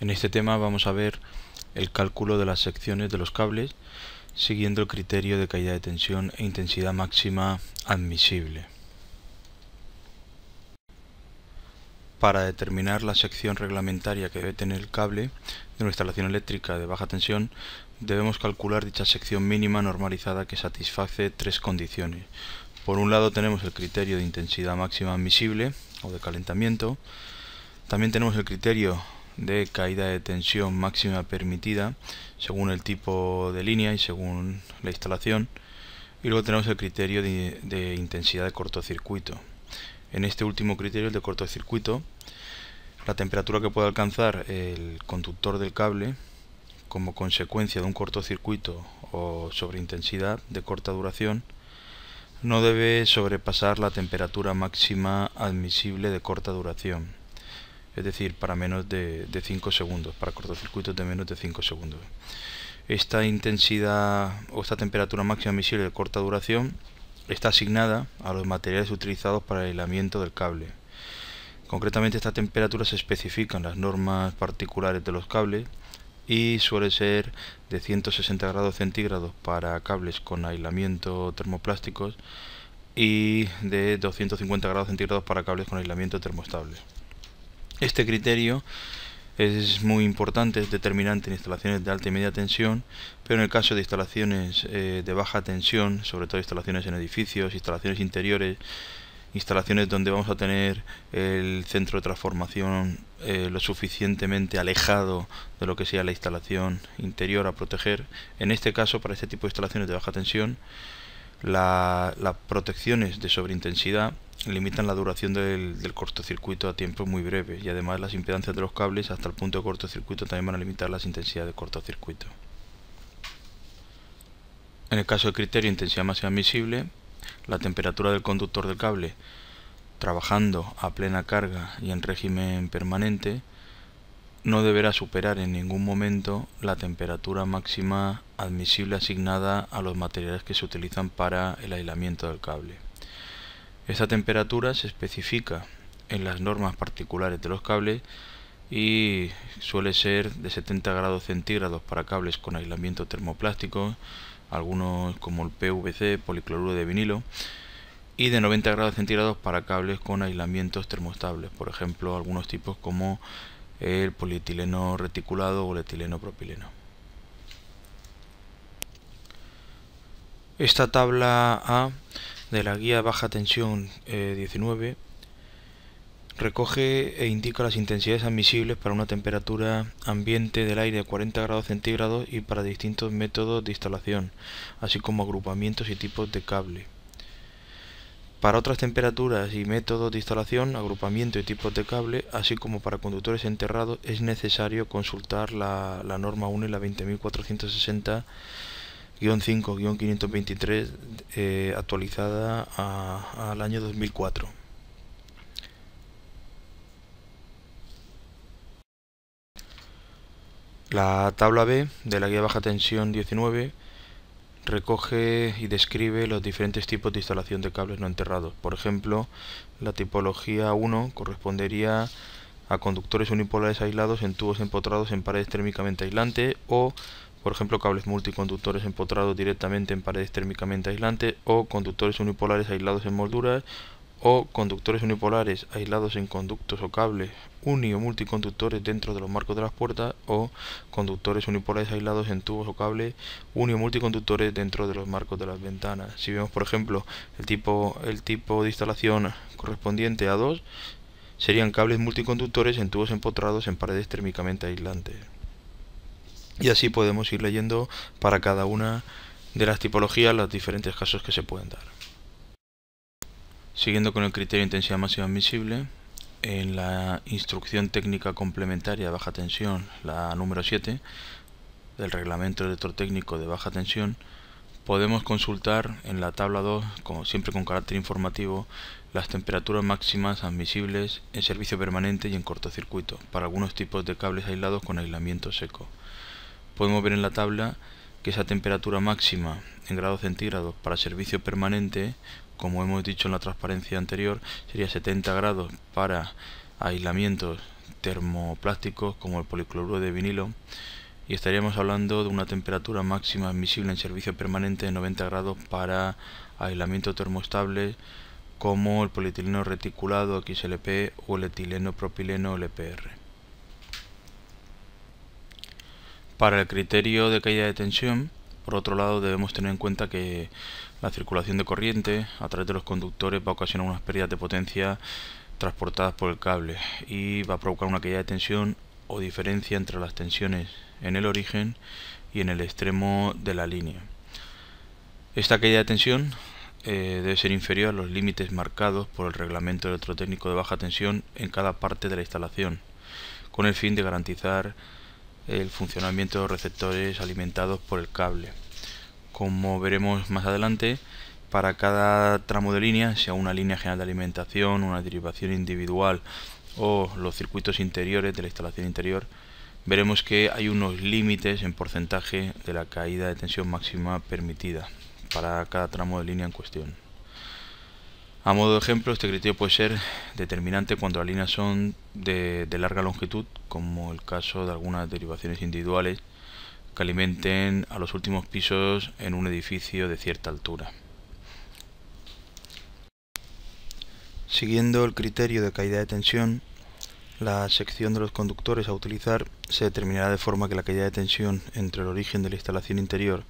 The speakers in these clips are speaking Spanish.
En este tema vamos a ver el cálculo de las secciones de los cables siguiendo el criterio de caída de tensión e intensidad máxima admisible. para determinar la sección reglamentaria que debe tener el cable de una instalación eléctrica de baja tensión, debemos calcular dicha sección mínima normalizada que satisface tres condiciones. Por un lado tenemos el criterio de intensidad máxima admisible o de calentamiento, también tenemos el criterio de caída de tensión máxima permitida según el tipo de línea y según la instalación, y luego tenemos el criterio de, de intensidad de cortocircuito. En este último criterio, el de cortocircuito, la temperatura que puede alcanzar el conductor del cable como consecuencia de un cortocircuito o sobreintensidad de corta duración no debe sobrepasar la temperatura máxima admisible de corta duración, es decir, para menos de, 5 segundos, para cortocircuitos de menos de 5 segundos. Esta intensidad o esta temperatura máxima admisible de corta duración está asignada a los materiales utilizados para el aislamiento del cable Concretamente esta temperatura se especifica en las normas particulares de los cables y suele ser de 160 grados centígrados para cables con aislamiento termoplásticos y de 250 grados centígrados para cables con aislamiento termostable. Este criterio es muy importante, es determinante en instalaciones de alta y media tensión, pero en el caso de instalaciones eh, de baja tensión, sobre todo instalaciones en edificios, instalaciones interiores, instalaciones donde vamos a tener el centro de transformación eh, lo suficientemente alejado de lo que sea la instalación interior a proteger. En este caso, para este tipo de instalaciones de baja tensión, las protecciones de sobreintensidad limitan la duración del, cortocircuito a tiempos muy breves y además las impedancias de los cables hasta el punto de cortocircuito también van a limitar las intensidades de cortocircuito. En el caso de criterio intensidad máxima admisible, la temperatura del conductor del cable trabajando a plena carga y en régimen permanente no deberá superar en ningún momento la temperatura máxima admisible asignada a los materiales que se utilizan para el aislamiento del cable. Esta temperatura se especifica en las normas particulares de los cables y suele ser de 70 grados centígrados para cables con aislamiento termoplástico algunos como el PVC, policloruro de vinilo, y de 90 grados centígrados para cables con aislamientos termostables, por ejemplo algunos tipos como el polietileno reticulado o el etileno propileno. Esta tabla A de la guía baja tensión 19 eh, Recoge e indica las intensidades admisibles para una temperatura ambiente del aire a 40 grados centígrados y para distintos métodos de instalación, así como agrupamientos y tipos de cable. Para otras temperaturas y métodos de instalación, agrupamiento y tipos de cable, así como para conductores enterrados, es necesario consultar la, norma 1 y la 20.460-5-523 eh, actualizada al año 2004. La tabla B de la guía baja tensión 19 recoge y describe los diferentes tipos de instalación de cables no enterrados. Por ejemplo, la tipología 1 correspondería a conductores unipolares aislados en tubos empotrados en paredes térmicamente aislantes o, por ejemplo, cables multiconductores empotrados directamente en paredes térmicamente aislantes o conductores unipolares aislados en molduras o conductores unipolares aislados en conductos o cables uni o multiconductores dentro de los marcos de las puertas o conductores unipolares aislados en tubos o cables uni o multiconductores dentro de los marcos de las ventanas. Si vemos por ejemplo el tipo, el tipo de instalación correspondiente a dos, serían cables multiconductores en tubos empotrados en paredes térmicamente aislantes. Y así podemos ir leyendo para cada una de las tipologías los diferentes casos que se pueden dar. Siguiendo con el criterio de intensidad máxima admisible, en la instrucción técnica complementaria de baja tensión, la número 7, del reglamento electrotécnico de baja tensión, podemos consultar en la tabla 2, como siempre con carácter informativo, las temperaturas máximas admisibles en servicio permanente y en cortocircuito, para algunos tipos de cables aislados con aislamiento seco. Podemos ver en la tabla que esa temperatura máxima en grados centígrados para servicio permanente como hemos dicho en la transparencia anterior, sería 70 grados para aislamientos termoplásticos como el policloruro de vinilo y estaríamos hablando de una temperatura máxima admisible en servicio permanente de 90 grados para aislamiento termoestable como el polietileno reticulado XLP o el etileno propileno LPR. Para el criterio de caída de tensión, por otro lado debemos tener en cuenta que la circulación de corriente a través de los conductores va a ocasionar unas pérdidas de potencia transportadas por el cable y va a provocar una caída de tensión o diferencia entre las tensiones en el origen y en el extremo de la línea. Esta caída de tensión eh, debe ser inferior a los límites marcados por el reglamento electrotécnico de baja tensión en cada parte de la instalación, con el fin de garantizar el funcionamiento de los receptores alimentados por el cable como veremos más adelante, para cada tramo de línea, sea una línea general de alimentación, una derivación individual o los circuitos interiores de la instalación interior, veremos que hay unos límites en porcentaje de la caída de tensión máxima permitida para cada tramo de línea en cuestión. A modo de ejemplo, este criterio puede ser determinante cuando las líneas son de, larga longitud, como el caso de algunas derivaciones individuales, que alimenten a los últimos pisos en un edificio de cierta altura. Siguiendo el criterio de caída de tensión, la sección de los conductores a utilizar se determinará de forma que la caída de tensión entre el origen de la instalación interior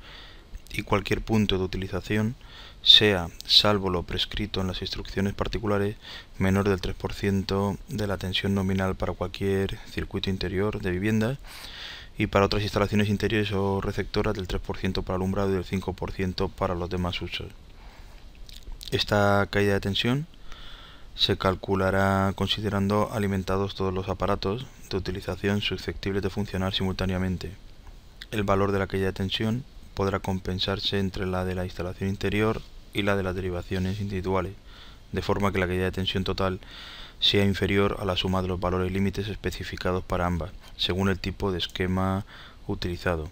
y cualquier punto de utilización sea, salvo lo prescrito en las instrucciones particulares, menor del 3% de la tensión nominal para cualquier circuito interior de vivienda y para otras instalaciones interiores o receptoras del 3% para alumbrado y del 5% para los demás usos. Esta caída de tensión se calculará considerando alimentados todos los aparatos de utilización susceptibles de funcionar simultáneamente. El valor de la caída de tensión podrá compensarse entre la de la instalación interior y la de las derivaciones individuales, de forma que la caída de tensión total sea inferior a la suma de los valores límites especificados para ambas, según el tipo de esquema utilizado.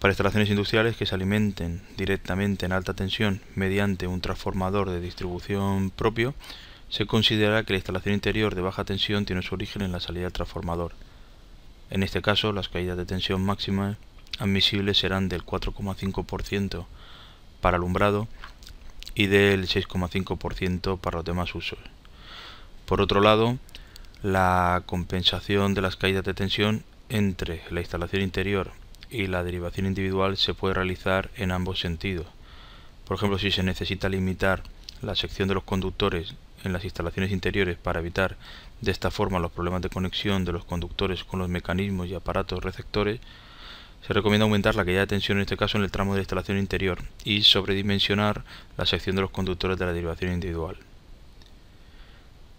Para instalaciones industriales que se alimenten directamente en alta tensión mediante un transformador de distribución propio, se considera que la instalación interior de baja tensión tiene su origen en la salida del transformador. En este caso, las caídas de tensión máxima admisibles serán del 4,5% para alumbrado y del 6,5% para los demás usos. Por otro lado, la compensación de las caídas de tensión entre la instalación interior y la derivación individual se puede realizar en ambos sentidos. Por ejemplo, si se necesita limitar la sección de los conductores en las instalaciones interiores para evitar de esta forma los problemas de conexión de los conductores con los mecanismos y aparatos receptores, se recomienda aumentar la caída de tensión en este caso en el tramo de instalación interior y sobredimensionar la sección de los conductores de la derivación individual.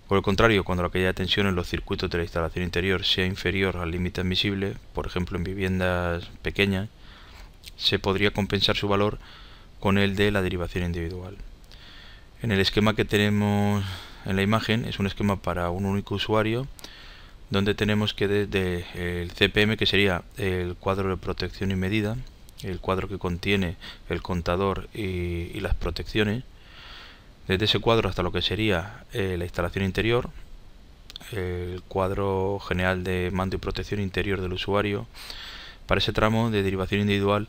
Por el contrario, cuando la caída de tensión en los circuitos de la instalación interior sea inferior al límite admisible, por ejemplo en viviendas pequeñas, se podría compensar su valor con el de la derivación individual. En el esquema que tenemos en la imagen es un esquema para un único usuario donde tenemos que desde el CPM que sería el cuadro de protección y medida, el cuadro que contiene el contador y, las protecciones, desde ese cuadro hasta lo que sería eh, la instalación interior, el cuadro general de mando y protección interior del usuario. Para ese tramo de derivación individual,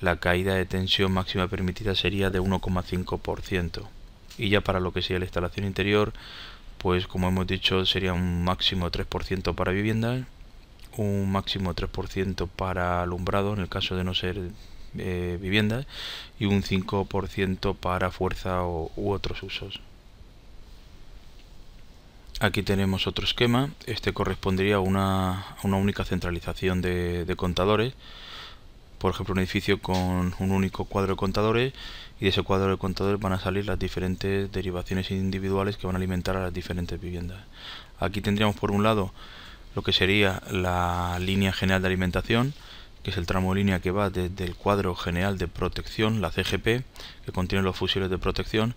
la caída de tensión máxima permitida sería de 1,5%. Y ya para lo que sería la instalación interior, pues como hemos dicho, sería un máximo 3% para vivienda, un máximo 3% para alumbrado en el caso de no ser viviendas y un 5% para fuerza u otros usos. Aquí tenemos otro esquema, este correspondería a una, una única centralización de contadores por ejemplo un edificio con un único cuadro de contadores y de ese cuadro de contadores van a salir las diferentes derivaciones individuales que van a alimentar a las diferentes viviendas. Aquí tendríamos por un lado lo que sería la línea general de alimentación, que es el tramo línea que va desde el cuadro general de protección, la CGP, que contiene los fusiles de protección,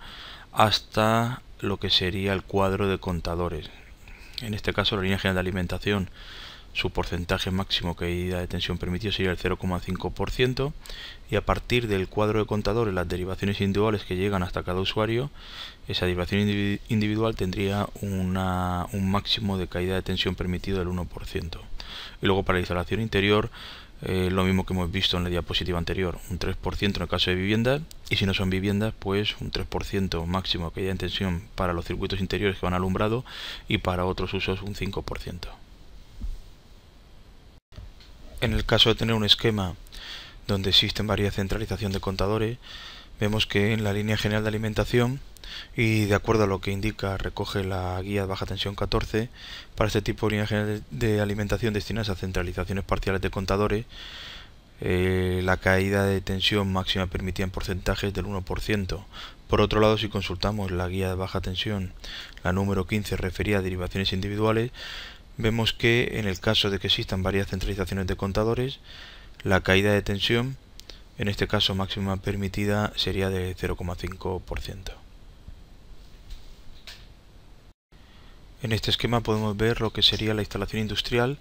hasta lo que sería el cuadro de contadores. En este caso la línea general de alimentación, su porcentaje máximo de caída de tensión permitido sería el 0,5% y a partir del cuadro de contadores las derivaciones individuales que llegan hasta cada usuario, esa derivación individual tendría un máximo de caída de tensión permitido del 1%. Y luego para la instalación interior eh, lo mismo que hemos visto en la diapositiva anterior, un 3% en el caso de viviendas y si no son viviendas pues un 3% máximo que haya en tensión para los circuitos interiores que van alumbrado y para otros usos un 5%. En el caso de tener un esquema donde existen varias centralizaciones de contadores, vemos que en la línea general de alimentación y de acuerdo a lo que indica recoge la guía de baja tensión 14 para este tipo de línea general de alimentación destinadas a centralizaciones parciales de contadores eh, la caída de tensión máxima permitida en porcentajes del 1%. Por otro lado, si consultamos la guía de baja tensión, la número 15 refería a derivaciones individuales, vemos que en el caso de que existan varias centralizaciones de contadores, la caída de tensión en este caso máxima permitida sería de 0,5%. En este esquema podemos ver lo que sería la instalación industrial,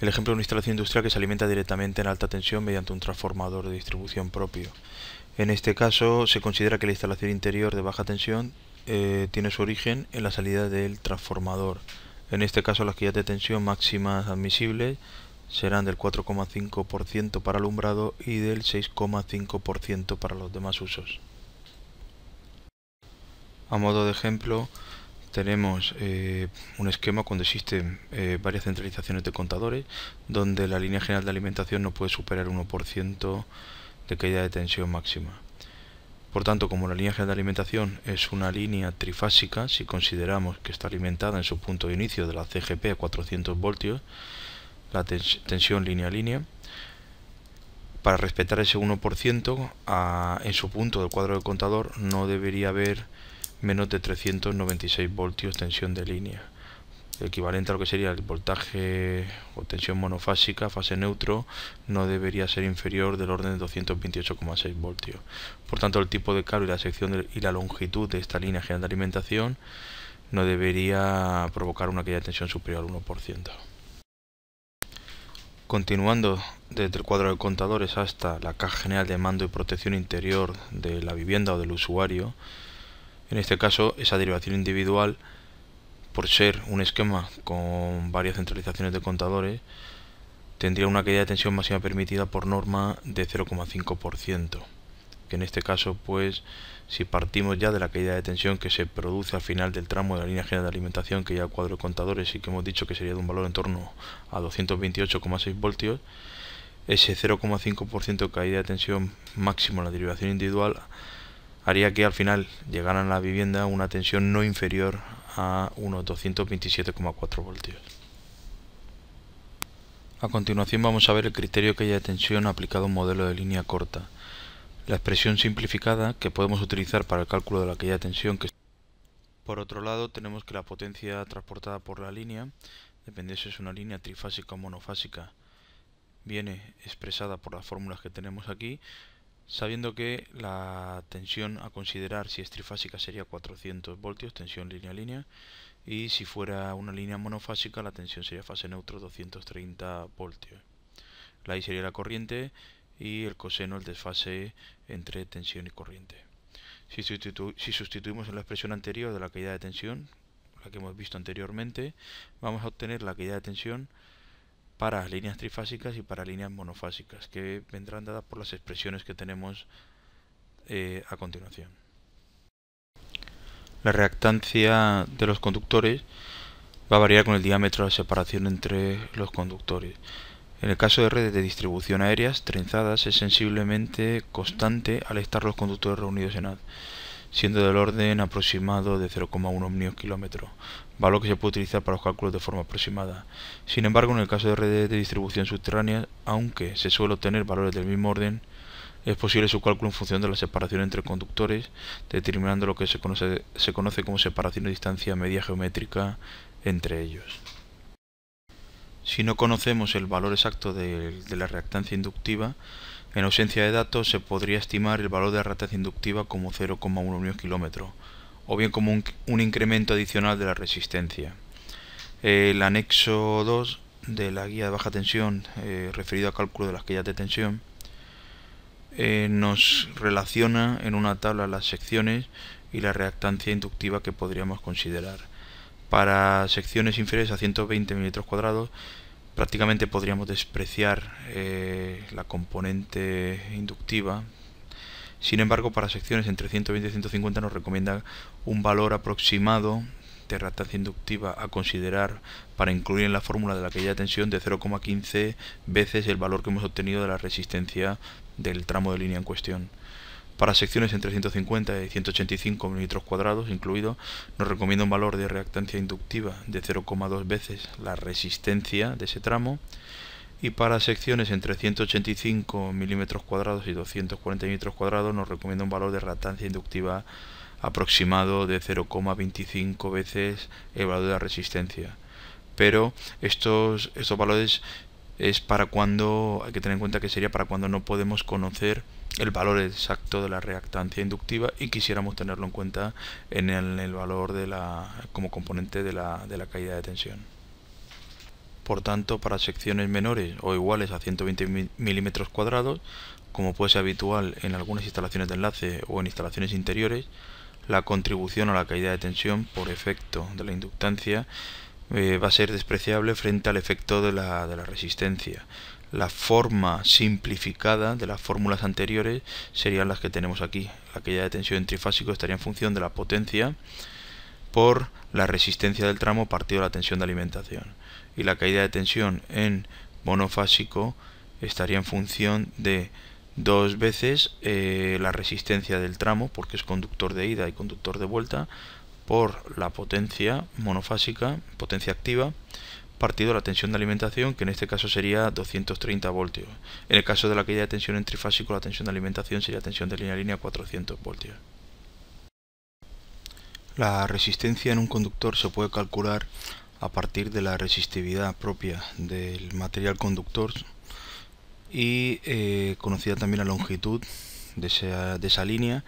el ejemplo de una instalación industrial que se alimenta directamente en alta tensión mediante un transformador de distribución propio. En este caso se considera que la instalación interior de baja tensión eh, tiene su origen en la salida del transformador. En este caso las quillas de tensión máximas admisibles serán del 4,5% para alumbrado y del 6,5% para los demás usos. A modo de ejemplo, tenemos eh, un esquema cuando existen eh, varias centralizaciones de contadores, donde la línea general de alimentación no puede superar el 1% de caída de tensión máxima. Por tanto, como la línea general de alimentación es una línea trifásica, si consideramos que está alimentada en su punto de inicio de la CGP a 400 voltios, la tensión línea a línea para respetar ese 1% en su punto del cuadro del contador no debería haber menos de 396 voltios tensión de línea equivalente a lo que sería el voltaje o tensión monofásica, fase neutro, no debería ser inferior del orden de 228,6 voltios. Por tanto, el tipo de cable la sección y la longitud de esta línea general de alimentación no debería provocar una caída de tensión superior al 1%. Continuando desde el cuadro de contadores hasta la caja general de mando y protección interior de la vivienda o del usuario, en este caso esa derivación individual, por ser un esquema con varias centralizaciones de contadores, tendría una caída de tensión máxima permitida por norma de 0,5%, que en este caso pues si partimos ya de la caída de tensión que se produce al final del tramo de la línea general de alimentación que ya cuadro contadores y que hemos dicho que sería de un valor en torno a 228,6 voltios, ese 0,5% de caída de tensión máximo en la derivación individual haría que al final llegaran a la vivienda una tensión no inferior a unos 227,4 voltios. A continuación vamos a ver el criterio de caída de tensión aplicado a un modelo de línea corta la expresión simplificada que podemos utilizar para el cálculo de aquella tensión que por otro lado tenemos que la potencia transportada por la línea depende si es una línea trifásica o monofásica viene expresada por las fórmulas que tenemos aquí sabiendo que la tensión a considerar si es trifásica sería 400 voltios tensión línea línea y si fuera una línea monofásica la tensión sería fase neutro 230 voltios la I sería la corriente y el coseno el desfase entre tensión y corriente. Si, sustituimos en la expresión anterior de la caída de tensión, la que hemos visto anteriormente, vamos a obtener la caída de tensión para líneas trifásicas y para líneas monofásicas, que vendrán dadas por las expresiones que tenemos eh, a continuación. La reactancia de los conductores va a variar con el diámetro de separación entre los conductores. En el caso de redes de distribución aéreas trenzadas es sensiblemente constante al estar los conductores reunidos en AD, siendo del orden aproximado de 0,1 ohmios kilómetro, valor que se puede utilizar para los cálculos de forma aproximada. Sin embargo, en el caso de redes de distribución subterránea, aunque se suele obtener valores del mismo orden, es posible su cálculo en función de la separación entre conductores, determinando lo que se conoce como separación de distancia media geométrica entre ellos. Si no conocemos el valor exacto de, la reactancia inductiva, en ausencia de datos se podría estimar el valor de la reactancia inductiva como 0,1 mil o bien como un, incremento adicional de la resistencia. El anexo 2 de la guía de baja tensión, eh, referido a cálculo de las quillas de tensión, eh, nos relaciona en una tabla las secciones y la reactancia inductiva que podríamos considerar. Para secciones inferiores a 120 mm cuadrados prácticamente podríamos despreciar eh, la componente inductiva. Sin embargo, para secciones entre 120 y 150 nos recomienda un valor aproximado de reactancia inductiva a considerar para incluir en la fórmula de la caída de tensión de 0,15 veces el valor que hemos obtenido de la resistencia del tramo de línea en cuestión. Para secciones entre 150 y 185 milímetros cuadrados incluido, nos recomienda un valor de reactancia inductiva de 0,2 veces la resistencia de ese tramo y para secciones entre 185 milímetros cuadrados y 240 mm cuadrados nos recomienda un valor de reactancia inductiva aproximado de 0,25 veces el valor de la resistencia pero estos, estos valores es para cuando, hay que tener en cuenta que sería para cuando no podemos conocer el valor exacto de la reactancia inductiva y quisiéramos tenerlo en cuenta en el, valor de la, como componente de la, de la caída de tensión. Por tanto, para secciones menores o iguales a 120 milímetros cuadrados, como puede ser habitual en algunas instalaciones de enlace o en instalaciones interiores, la contribución a la caída de tensión por efecto de la inductancia eh, va a ser despreciable frente al efecto de la, de la resistencia. La forma simplificada de las fórmulas anteriores serían las que tenemos aquí. La caída de tensión en trifásico estaría en función de la potencia por la resistencia del tramo partido de la tensión de alimentación. Y la caída de tensión en monofásico estaría en función de dos veces eh, la resistencia del tramo, porque es conductor de ida y conductor de vuelta, por la potencia monofásica, potencia activa, partido la tensión de alimentación, que en este caso sería 230 voltios. En el caso de la caída de tensión en trifásico, la tensión de alimentación sería tensión de línea a línea 400 voltios. La resistencia en un conductor se puede calcular a partir de la resistividad propia del material conductor y eh, conocida también la longitud de esa, de esa línea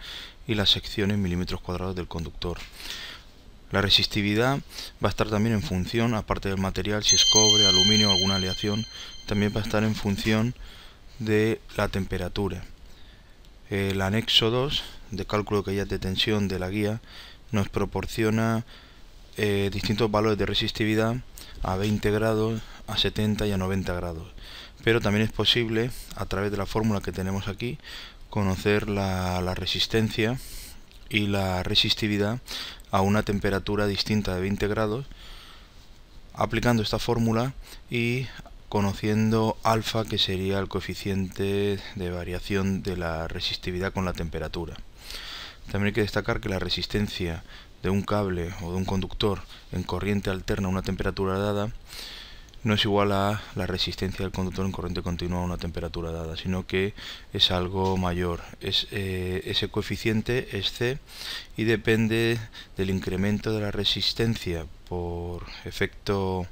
y las secciones milímetros cuadrados del conductor. La resistividad va a estar también en función, aparte del material, si es cobre, aluminio, alguna aleación, también va a estar en función de la temperatura. El anexo 2 de cálculo que ya de tensión de la guía nos proporciona eh, distintos valores de resistividad a 20 grados, a 70 y a 90 grados. Pero también es posible, a través de la fórmula que tenemos aquí, conocer la resistencia y la resistividad a una temperatura distinta de 20 grados, aplicando esta fórmula y conociendo alfa que sería el coeficiente de variación de la resistividad con la temperatura. También hay que destacar que la resistencia de un cable o de un conductor en corriente alterna a una temperatura dada no es igual a la resistencia del conductor en corriente continua a una temperatura dada, sino que es algo mayor. Es, eh, ese coeficiente es C y depende del incremento de la resistencia por efecto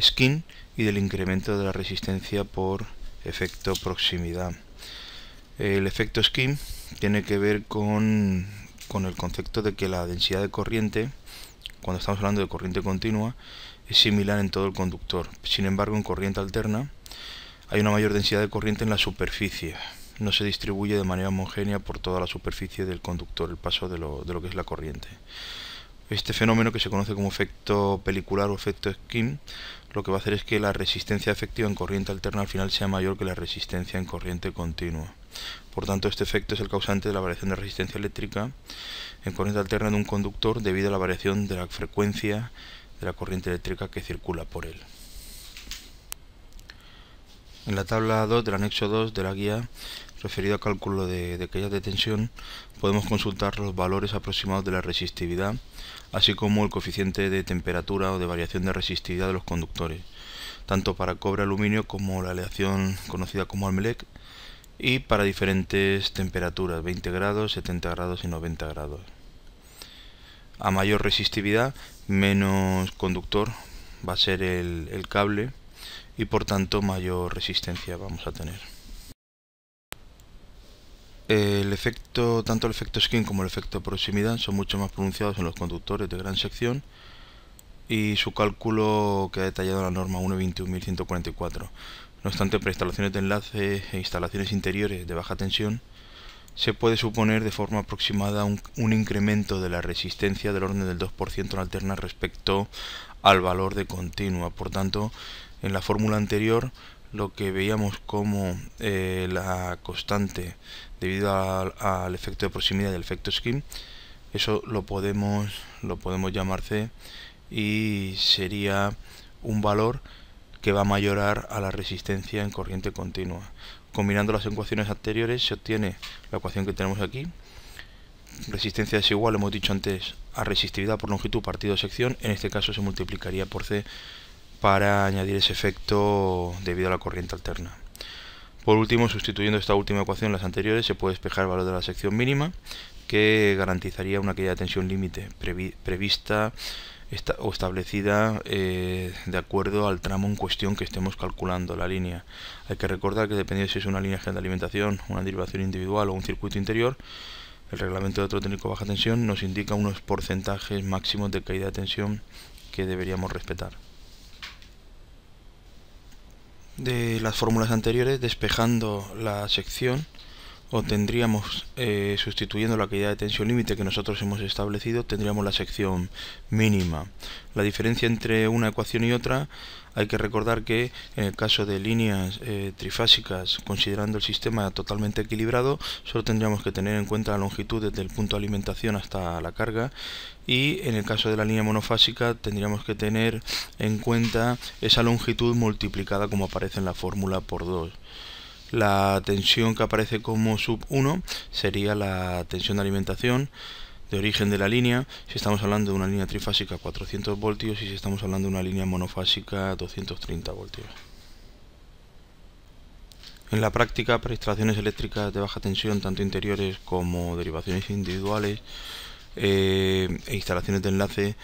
skin y del incremento de la resistencia por efecto proximidad. El efecto skin tiene que ver con, con el concepto de que la densidad de corriente, cuando estamos hablando de corriente continua, es similar en todo el conductor. Sin embargo, en corriente alterna hay una mayor densidad de corriente en la superficie. No se distribuye de manera homogénea por toda la superficie del conductor el paso de lo, que es la corriente. Este fenómeno, que se conoce como efecto pelicular o efecto skin lo que va a hacer es que la resistencia efectiva en corriente alterna al final sea mayor que la resistencia en corriente continua. Por tanto, este efecto es el causante de la variación de resistencia eléctrica en corriente alterna de un conductor debido a la variación de la frecuencia la corriente eléctrica que circula por él. En la tabla 2 del anexo 2 de la guía referido al cálculo de, de aquellas de tensión, podemos consultar los valores aproximados de la resistividad, así como el coeficiente de temperatura o de variación de resistividad de los conductores, tanto para cobre aluminio como la aleación conocida como almelec, y para diferentes temperaturas, 20 grados, 70 grados y 90 grados. A mayor resistividad, menos conductor va a ser el, cable y por tanto mayor resistencia vamos a tener. El efecto, tanto el efecto skin como el efecto proximidad son mucho más pronunciados en los conductores de gran sección y su cálculo que ha detallado la norma 1.21.144. No obstante, para instalaciones de enlace e instalaciones interiores de baja tensión se puede suponer de forma aproximada un, incremento de la resistencia del orden del 2% en alterna respecto al valor de continua. Por tanto, en la fórmula anterior lo que veíamos como eh, la constante debido al efecto de proximidad del efecto skin, eso lo podemos, lo podemos llamar C y sería un valor que va a mayorar a la resistencia en corriente continua. Combinando las ecuaciones anteriores se obtiene la ecuación que tenemos aquí. Resistencia es igual, hemos dicho antes, a resistividad por longitud partido sección. En este caso se multiplicaría por C para añadir ese efecto debido a la corriente alterna. Por último, sustituyendo esta última ecuación las anteriores, se puede despejar el valor de la sección mínima, que garantizaría una caída de tensión límite prevista o establecida eh, de acuerdo al tramo en cuestión que estemos calculando la línea. Hay que recordar que dependiendo si es una línea general de alimentación, una derivación individual o un circuito interior, el reglamento de otro técnico baja tensión nos indica unos porcentajes máximos de caída de tensión que deberíamos respetar. De las fórmulas anteriores, despejando la sección, o tendríamos eh, sustituyendo la calidad de tensión límite que nosotros hemos establecido, tendríamos la sección mínima. La diferencia entre una ecuación y otra, hay que recordar que en el caso de líneas eh, trifásicas, considerando el sistema totalmente equilibrado, solo tendríamos que tener en cuenta la longitud desde el punto de alimentación hasta la carga y en el caso de la línea monofásica tendríamos que tener en cuenta esa longitud multiplicada como aparece en la fórmula por 2. La tensión que aparece como sub 1 sería la tensión de alimentación de origen de la línea, si estamos hablando de una línea trifásica 400 voltios y si estamos hablando de una línea monofásica 230 voltios. En la práctica, para instalaciones eléctricas de baja tensión, tanto interiores como derivaciones individuales eh, e instalaciones de enlace,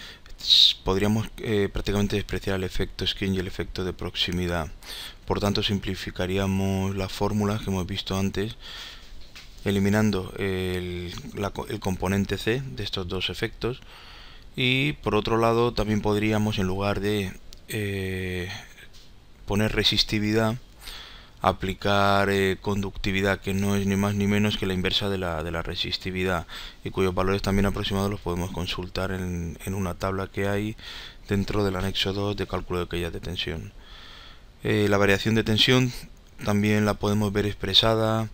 podríamos eh, prácticamente despreciar el efecto skin y el efecto de proximidad. Por tanto, simplificaríamos las fórmulas que hemos visto antes, eliminando el, componente C de estos dos efectos. Y por otro lado, también podríamos, en lugar de eh, poner resistividad, aplicar eh, conductividad, que no es ni más ni menos que la inversa de la, resistividad, y cuyos valores también aproximados los podemos consultar en, una tabla que hay dentro del anexo 2 de cálculo de aquellas de tensión. Eh, la variación de tensión también la podemos ver expresada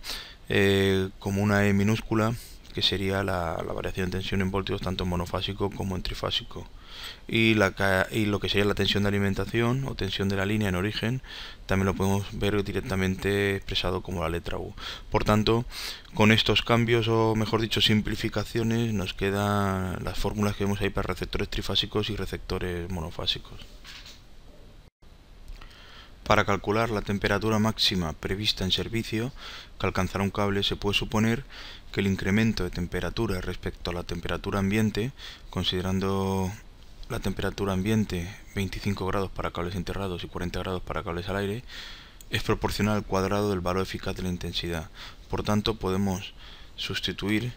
eh, como una E minúscula, que sería la, la variación de tensión en voltios tanto en monofásico como en trifásico y, lo que sería la tensión de alimentación o tensión de la línea en origen también lo podemos ver directamente expresado como la letra U. Por tanto, con estos cambios o mejor dicho simplificaciones nos quedan las fórmulas que vemos ahí para receptores trifásicos y receptores monofásicos. Para calcular la temperatura máxima prevista en servicio que alcanzará un cable se puede suponer que el incremento de temperatura respecto a la temperatura ambiente, considerando la temperatura ambiente, 25 grados para cables enterrados y 40 grados para cables al aire, es proporcional al cuadrado del valor eficaz de la intensidad. Por tanto, podemos sustituir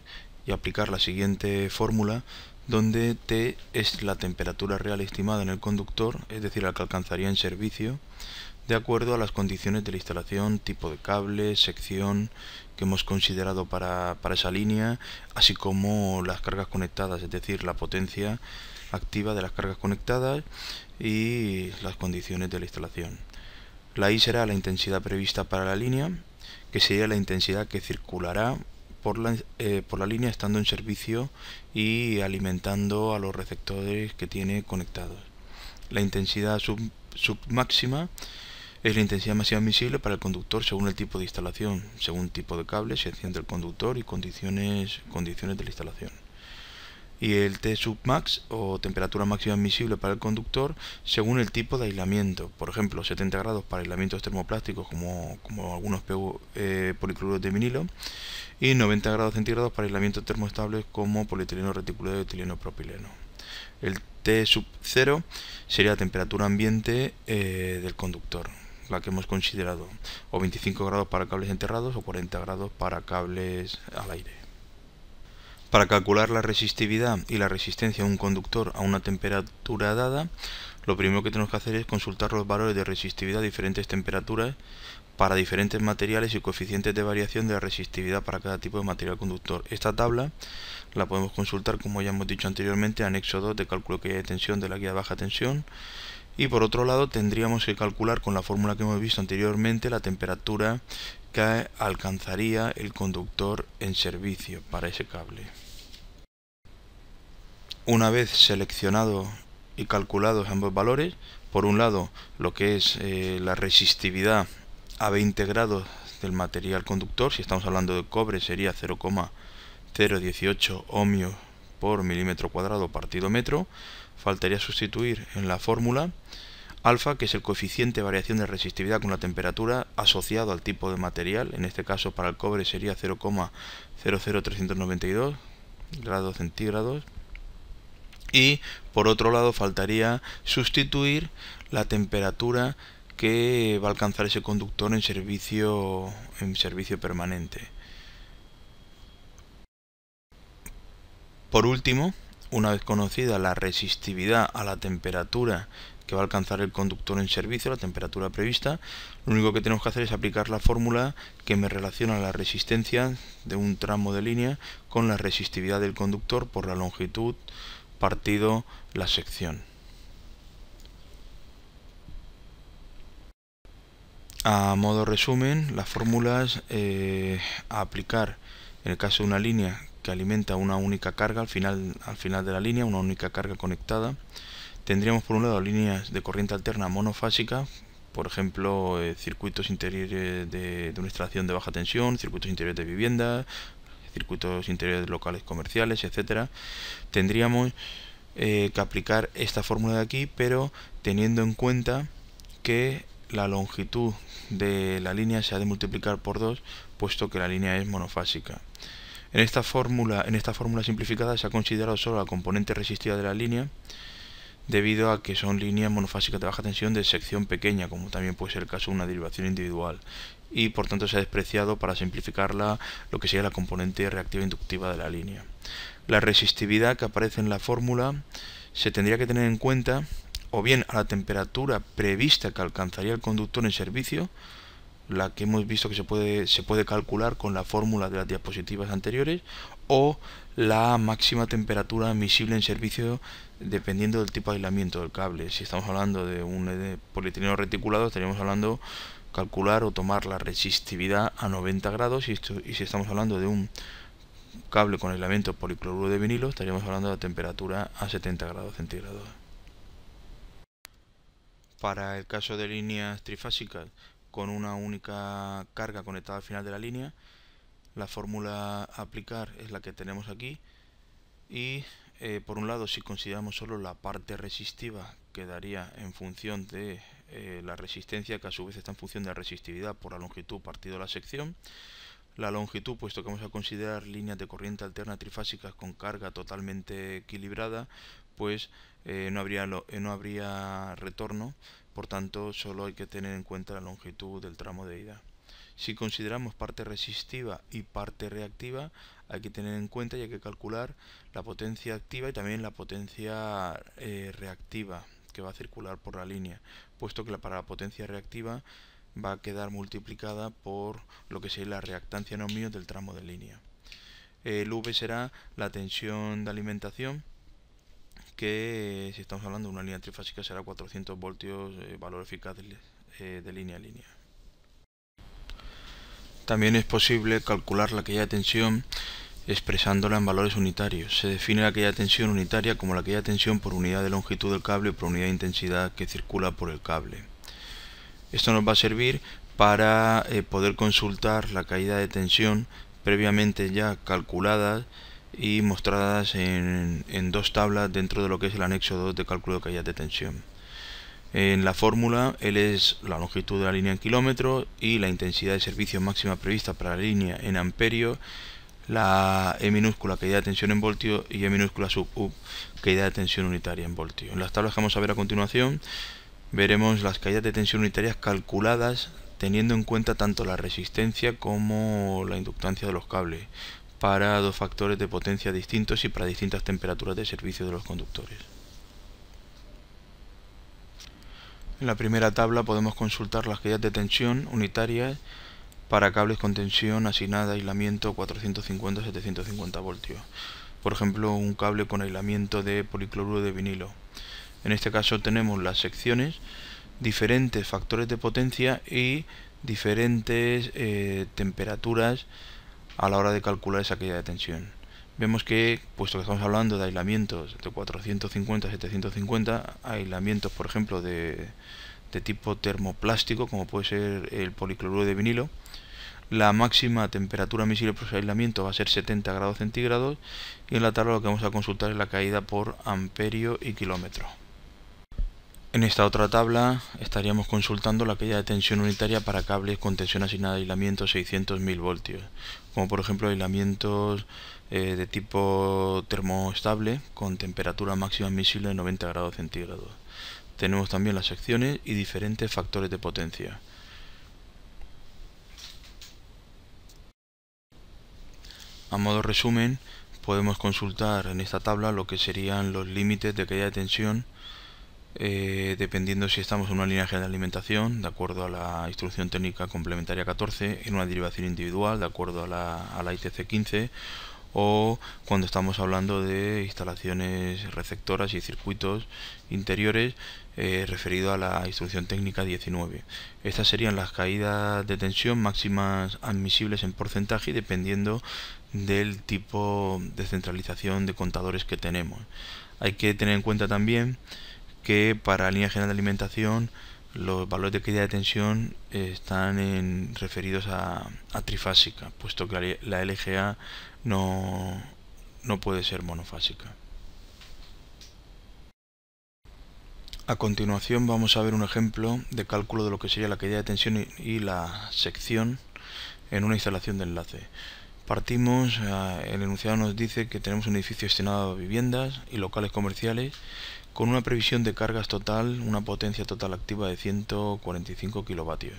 y aplicar la siguiente fórmula donde T es la temperatura real estimada en el conductor, es decir, la que alcanzaría en servicio, de acuerdo a las condiciones de la instalación, tipo de cable, sección que hemos considerado para, para esa línea, así como las cargas conectadas, es decir, la potencia activa de las cargas conectadas y las condiciones de la instalación. La I será la intensidad prevista para la línea, que sería la intensidad que circulará por la, eh, por la línea estando en servicio y alimentando a los receptores que tiene conectados. La intensidad sub, submáxima es la intensidad máxima admisible para el conductor según el tipo de instalación, según tipo de cable, sección del conductor y condiciones, condiciones de la instalación y el T sub max o temperatura máxima admisible para el conductor según el tipo de aislamiento. Por ejemplo, 70 grados para aislamientos termoplásticos como, como algunos PU, eh, de vinilo y 90 grados centígrados para aislamientos termoestables como polietileno reticulado y etileno propileno. El T sub 0 sería la temperatura ambiente eh, del conductor la que hemos considerado, o 25 grados para cables enterrados o 40 grados para cables al aire. Para calcular la resistividad y la resistencia de un conductor a una temperatura dada, lo primero que tenemos que hacer es consultar los valores de resistividad a diferentes temperaturas para diferentes materiales y coeficientes de variación de la resistividad para cada tipo de material conductor. Esta tabla la podemos consultar, como ya hemos dicho anteriormente, anexo 2 de cálculo que de tensión de la guía de baja tensión y por otro lado tendríamos que calcular con la fórmula que hemos visto anteriormente la temperatura que alcanzaría el conductor en servicio para ese cable. Una vez seleccionados y calculados ambos valores, por un lado lo que es eh, la resistividad a 20 grados del material conductor, si estamos hablando de cobre sería 0,018 ohmios por milímetro cuadrado partido metro, faltaría sustituir en la fórmula alfa, que es el coeficiente de variación de resistividad con la temperatura asociado al tipo de material, en este caso para el cobre sería 0,00392 grados centígrados. Y por otro lado faltaría sustituir la temperatura que va a alcanzar ese conductor en servicio, en servicio permanente. Por último, una vez conocida la resistividad a la temperatura que va a alcanzar el conductor en servicio, la temperatura prevista, lo único que tenemos que hacer es aplicar la fórmula que me relaciona la resistencia de un tramo de línea con la resistividad del conductor por la longitud partido la sección. A modo resumen, las fórmulas eh, a aplicar en el caso de una línea alimenta una única carga al final, al final de la línea, una única carga conectada. Tendríamos por un lado líneas de corriente alterna monofásica, por ejemplo, eh, circuitos interiores de, de, una instalación de baja tensión, circuitos interiores de vivienda, circuitos interiores locales comerciales, etcétera. Tendríamos eh, que aplicar esta fórmula de aquí, pero teniendo en cuenta que la longitud de la línea se ha de multiplicar por dos puesto que la línea es monofásica. En esta fórmula, en esta fórmula simplificada se ha considerado solo la componente resistiva de la línea, debido a que son líneas monofásicas de baja tensión de sección pequeña, como también puede ser el caso de una derivación individual, y por tanto se ha despreciado para simplificarla lo que sería la componente reactiva e inductiva de la línea. La resistividad que aparece en la fórmula se tendría que tener en cuenta o bien a la temperatura prevista que alcanzaría el conductor en servicio, la que hemos visto que se puede, se puede calcular con la fórmula de las diapositivas anteriores, o la máxima temperatura admisible en servicio dependiendo del tipo de aislamiento del cable. Si estamos hablando de un polietileno reticulado, estaríamos hablando calcular o tomar la resistividad a 90 grados y, si estamos hablando de un cable con aislamiento policloruro de vinilo, estaríamos hablando de la temperatura a 70 grados centígrados. Para el caso de líneas trifásicas, con una única carga conectada al final de la línea. La fórmula a aplicar es la que tenemos aquí y eh, por un lado si consideramos solo la parte resistiva quedaría en función de eh, la resistencia que a su vez está en función de la resistividad por la longitud partido de la sección la longitud puesto que vamos a considerar líneas de corriente alterna trifásicas con carga totalmente equilibrada pues no, habría eh, no habría retorno, por tanto solo hay que tener en cuenta la longitud del tramo de ida. Si consideramos parte resistiva y parte reactiva, hay que tener en cuenta y hay que calcular la potencia activa y también la potencia eh, reactiva que va a circular por la línea, puesto que para la potencia reactiva va a quedar multiplicada por lo que sería la reactancia no mío del tramo de línea. El V será la tensión de alimentación que si estamos hablando de una línea trifásica será 400 voltios, eh, valor eficaz eh, de, línea a línea. También es posible calcular la caída de tensión expresándola en valores unitarios. Se define la caída de tensión unitaria como la caída de tensión por unidad de longitud del cable y por unidad de intensidad que circula por el cable. Esto nos va a servir para eh, poder consultar la caída de tensión previamente ya calculada y mostradas en, dos tablas dentro de lo que es el anexo 2 de cálculo de caídas de tensión. En la fórmula L es la longitud de la línea en kilómetros y la intensidad de servicio máxima prevista para la línea en amperio, la E minúscula caída de tensión en voltio y E minúscula sub U caída de tensión unitaria en voltio. En las tablas que vamos a ver a continuación veremos las caídas de tensión unitarias calculadas teniendo en cuenta tanto la resistencia como la inductancia de los cables, para dos factores de potencia distintos y para distintas temperaturas de servicio de los conductores. En la primera tabla podemos consultar las caídas de tensión unitarias para cables con tensión asignada aislamiento 450-750 voltios. Por ejemplo, un cable con aislamiento de policloruro de vinilo. En este caso tenemos las secciones, diferentes factores de potencia y diferentes eh, temperaturas a la hora de calcular esa caída de tensión. Vemos que, puesto que estamos hablando de aislamientos de 450 a 750, aislamientos, por ejemplo, de, de tipo termoplástico, como puede ser el policloruro de vinilo, la máxima temperatura admisible por aislamiento va a ser 70 grados centígrados y en la tabla lo que vamos a consultar es la caída por amperio y kilómetro. En esta otra tabla estaríamos consultando la caída de tensión unitaria para cables con tensión asignada de aislamiento 600.000 voltios como por ejemplo aislamientos eh, de tipo termoestable con temperatura máxima admisible de 90 grados centígrados. Tenemos también las secciones y diferentes factores de potencia. A modo resumen, podemos consultar en esta tabla lo que serían los límites de caída de tensión eh, dependiendo si estamos en una línea de alimentación, de acuerdo a la instrucción técnica complementaria 14, en una derivación individual, de acuerdo a la, a ITC 15, o cuando estamos hablando de instalaciones receptoras y circuitos interiores eh, referido a la instrucción técnica 19. Estas serían las caídas de tensión máximas admisibles en porcentaje dependiendo del tipo de centralización de contadores que tenemos. Hay que tener en cuenta también que para línea general de alimentación los valores de caída de tensión están en, referidos a, trifásica, puesto que la LGA no, no puede ser monofásica. A continuación vamos a ver un ejemplo de cálculo de lo que sería la caída de tensión y la sección en una instalación de enlace. Partimos, eh, el enunciado nos dice que tenemos un edificio destinado a viviendas y locales comerciales con una previsión de cargas total, una potencia total activa de 145 kilovatios.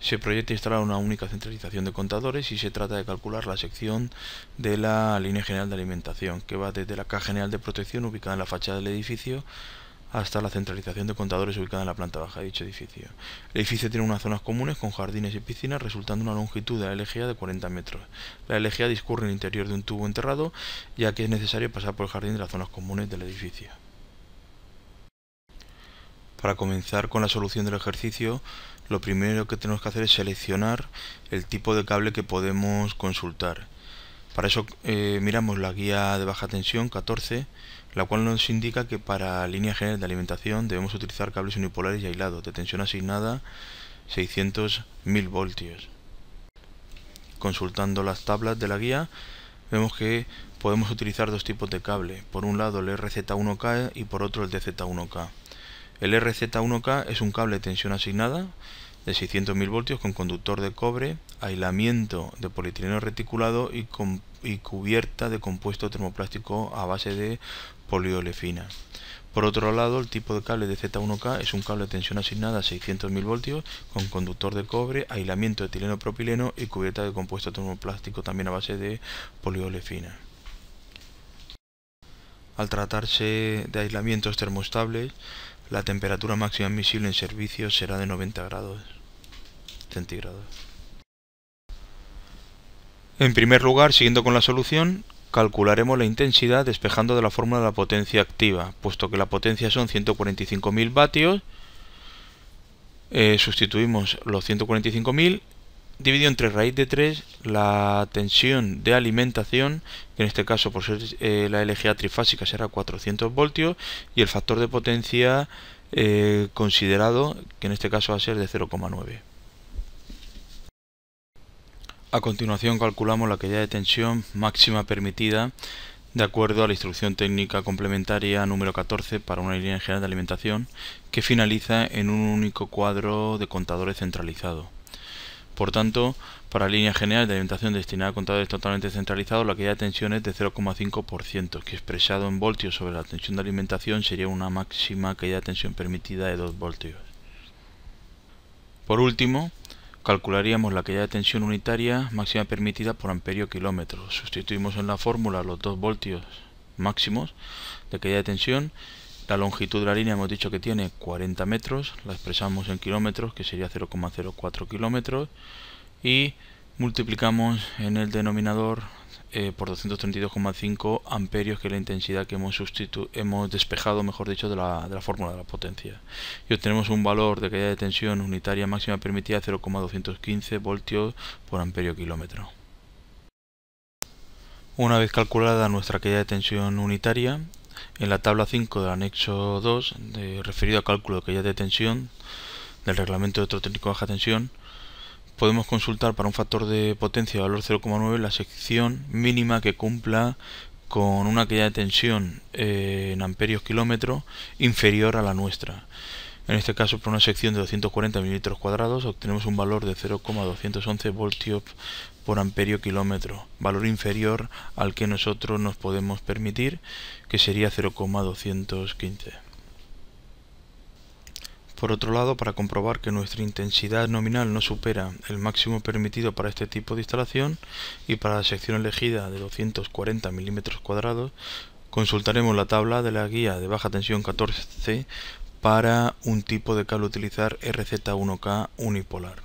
Se proyecta instalar una única centralización de contadores y se trata de calcular la sección de la línea general de alimentación, que va desde la caja general de protección ubicada en la fachada del edificio hasta la centralización de contadores ubicada en la planta baja de dicho edificio. El edificio tiene unas zonas comunes con jardines y piscinas, resultando una longitud de la LGA de 40 metros. La LGA discurre en el interior de un tubo enterrado, ya que es necesario pasar por el jardín de las zonas comunes del edificio para comenzar con la solución del ejercicio, lo primero que tenemos que hacer es seleccionar el tipo de cable que podemos consultar. Para eso eh, miramos la guía de baja tensión 14, la cual nos indica que para líneas generales de alimentación debemos utilizar cables unipolares y aislados de tensión asignada 600.000 voltios. Consultando las tablas de la guía, vemos que podemos utilizar dos tipos de cable, por un lado el RZ1K y por otro el DZ1K. El RZ1K es un cable de tensión asignada de 600.000 voltios con conductor de cobre, aislamiento de polietileno reticulado y, con, cubierta de compuesto termoplástico a base de poliolefina. Por otro lado, el tipo de cable de Z1K es un cable de tensión asignada a 600.000 voltios con conductor de cobre, aislamiento de etileno propileno y cubierta de compuesto termoplástico también a base de poliolefina. Al tratarse de aislamientos termoestables, la temperatura máxima admisible en servicio será de 90 grados centígrados. En primer lugar, siguiendo con la solución, calcularemos la intensidad despejando de la fórmula de la potencia activa, puesto que la potencia son 145.000 vatios, eh, sustituimos los 145.000 dividido entre raíz de 3 la tensión de alimentación, que en este caso por ser eh, la LGA trifásica será 400 voltios, y el factor de potencia eh, considerado, que en este caso va a ser de 0,9. A continuación calculamos la caída de tensión máxima permitida de acuerdo a la instrucción técnica complementaria número 14 para una línea general de alimentación que finaliza en un único cuadro de contadores centralizado. Por tanto, para líneas generales de alimentación destinada a contadores totalmente centralizados, la caída de tensión es de 0,5%, que expresado en voltios sobre la tensión de alimentación sería una máxima caída de tensión permitida de 2 voltios. Por último, calcularíamos la caída de tensión unitaria máxima permitida por amperio kilómetro. Sustituimos en la fórmula los 2 voltios máximos de caída de tensión la longitud de la línea hemos dicho que tiene 40 metros, la expresamos en kilómetros, que sería 0,04 kilómetros, y multiplicamos en el denominador eh, por 232,5 amperios, que es la intensidad que hemos, hemos despejado, mejor dicho, de la, de la, fórmula de la potencia. Y obtenemos un valor de caída de tensión unitaria máxima permitida 0,215 voltios por amperio kilómetro. Una vez calculada nuestra caída de tensión unitaria, en la tabla 5 del anexo 2, de, referido al cálculo de caída de tensión, del reglamento de otro técnico de baja tensión, podemos consultar para un factor de potencia de valor 0,9 la sección mínima que cumpla con una caída de tensión eh, en amperios kilómetro inferior a la nuestra. En este caso, por una sección de 240 mililitros cuadrados, obtenemos un valor de 0,211 voltios por amperio kilómetro, valor inferior al que nosotros nos podemos permitir que sería 0,215. Por otro lado, para comprobar que nuestra intensidad nominal no supera el máximo permitido para este tipo de instalación y para la sección elegida de 240 mm cuadrados, consultaremos la tabla de la guía de baja tensión 14C para un tipo de cable utilizar RZ1K unipolar.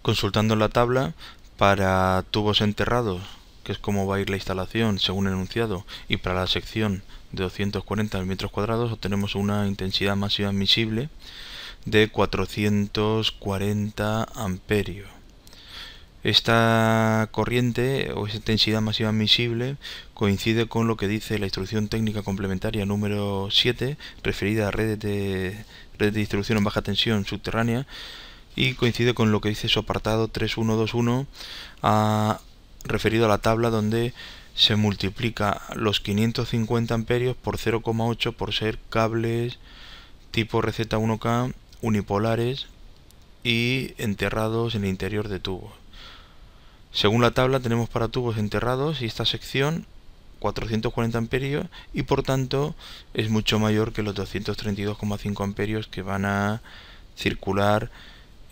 Consultando la tabla, para tubos enterrados que es cómo va a ir la instalación según el enunciado, y para la sección de 240 metros cuadrados obtenemos una intensidad máxima admisible de 440 amperios. Esta corriente o esta intensidad máxima admisible coincide con lo que dice la instrucción técnica complementaria número 7 referida a redes de, redes de distribución en baja tensión subterránea y coincide con lo que dice su apartado 3121 a referido a la tabla donde se multiplica los 550 amperios por 0,8 por ser cables tipo receta 1 k unipolares y enterrados en el interior de tubos. Según la tabla tenemos para tubos enterrados y esta sección 440 amperios y por tanto es mucho mayor que los 232,5 amperios que van a circular